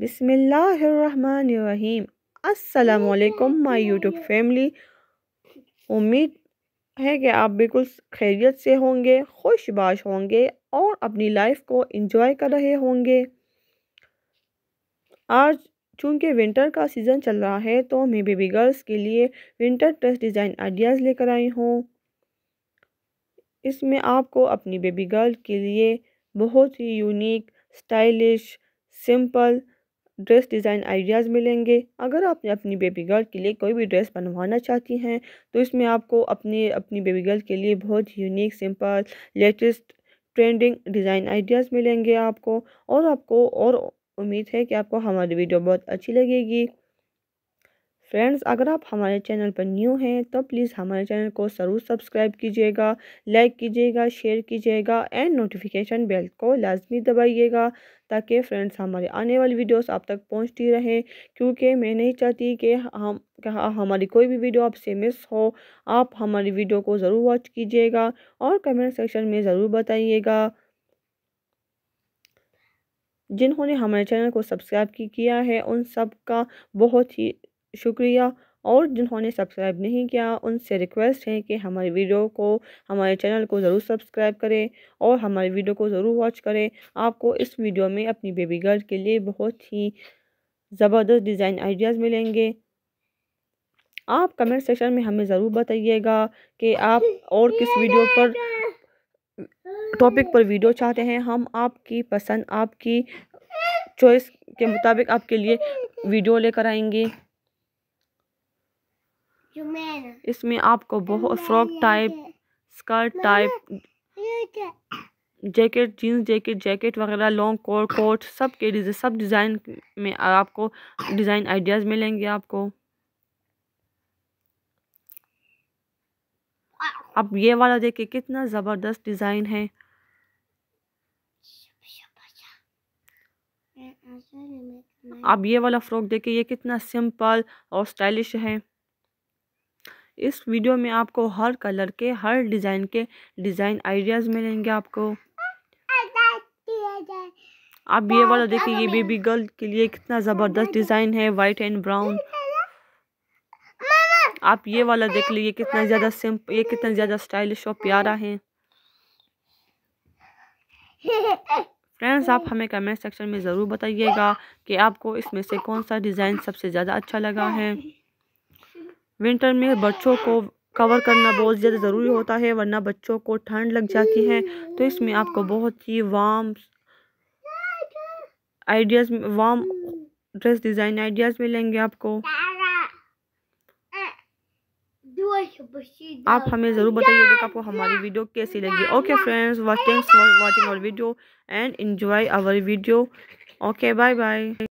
बिसमीम असलकुम my YouTube family उम्मीद है कि आप बिल्कुल खैरियत से होंगे खुशबाश होंगे और अपनी लाइफ को इंजॉय कर रहे होंगे आज चूँकि विंटर का सीज़न चल रहा है तो मैं बेबी गर्ल्स के लिए विंटर ड्रेस डिज़ाइन आइडियाज़ लेकर आई हूँ इसमें आपको अपनी बेबी गर्ल के लिए बहुत ही unique stylish simple dress design ideas मिलेंगे अगर आप अपनी बेबी गर्ल के लिए कोई भी ड्रेस बनवाना चाहती हैं तो इसमें आपको अपने अपनी बेबी गर्ल के लिए बहुत unique simple latest trending design ideas मिलेंगे आपको और आपको और उम्मीद है कि आपको हमारी वीडियो बहुत अच्छी लगेगी फ्रेंड्स अगर आप हमारे चैनल पर न्यू हैं तो प्लीज़ हमारे चैनल को ज़रूर सब्सक्राइब कीजिएगा लाइक कीजिएगा शेयर कीजिएगा एंड नोटिफिकेशन बेल को लाजमी दबाइएगा ताकि फ्रेंड्स हमारे आने वाली वीडियोस आप तक पहुंचती रहें क्योंकि मैं नहीं चाहती कि हम हाँ, हमारी कोई भी वीडियो आपसे मिस हो आप हमारी वीडियो को ज़रूर वॉच कीजिएगा और कमेंट सेक्शन में ज़रूर बताइएगा जिन्होंने हमारे चैनल को सब्सक्राइब किया है उन सब का बहुत ही शुक्रिया और जिन्होंने सब्सक्राइब नहीं किया उनसे रिक्वेस्ट है कि हमारे वीडियो को हमारे चैनल को ज़रूर सब्सक्राइब करें और हमारे वीडियो को ज़रूर वॉच करें आपको इस वीडियो में अपनी बेबी गर्ल के लिए बहुत ही ज़बरदस्त डिज़ाइन आइडियाज़ मिलेंगे आप कमेंट सेक्शन में हमें ज़रूर बताइएगा कि आप और किस वीडियो पर टॉपिक पर वीडियो चाहते हैं हम आपकी पसंद आपकी चॉइस के मुताबिक आपके लिए वीडियो लेकर आएंगे इसमें आपको बहुत frock type skirt type jacket jeans jacket jacket वगैरह लॉन्ग कोट कोट सब के डिज़ाइन सब डिज़ाइन में आपको डिज़ाइन आइडियाज़ मिलेंगे आपको अब ये वाला देखिए कितना ज़बरदस्त डिज़ाइन है अब ये वाला फ्रॉक देखिए ये कितना सिंपल और स्टाइलिश है इस वीडियो में आपको हर कलर के हर डिज़ाइन के डिज़ाइन आइडियाज़ मिलेंगे आपको आप ये वाला देखिए ये बेबी गर्ल के लिए कितना ज़बरदस्त डिज़ाइन है वाइट एंड ब्राउन आप ये वाला देख लीजिए कितना ज़्यादा सिंप ये कितना ज़्यादा स्टाइलिश और प्यारा है फ्रेंड्स आप हमें कमेंट सेक्शन में ज़रूर बताइएगा कि आपको इसमें से कौन सा डिज़ाइन सबसे ज़्यादा अच्छा लगा है विंटर में बच्चों को कवर करना बहुत ज़्यादा ज़रूरी होता है वरना बच्चों को ठंड लग जाती है तो इसमें आपको बहुत ही वाम आइडियाज़ वाम ड्रेस डिज़ाइन आइडियाज़ मिलेंगे आपको आप हमें ज़रूर बताइएगा कि आपको हमारी वीडियो कैसी लगी okay friends watching for our video and enjoy our video okay bye bye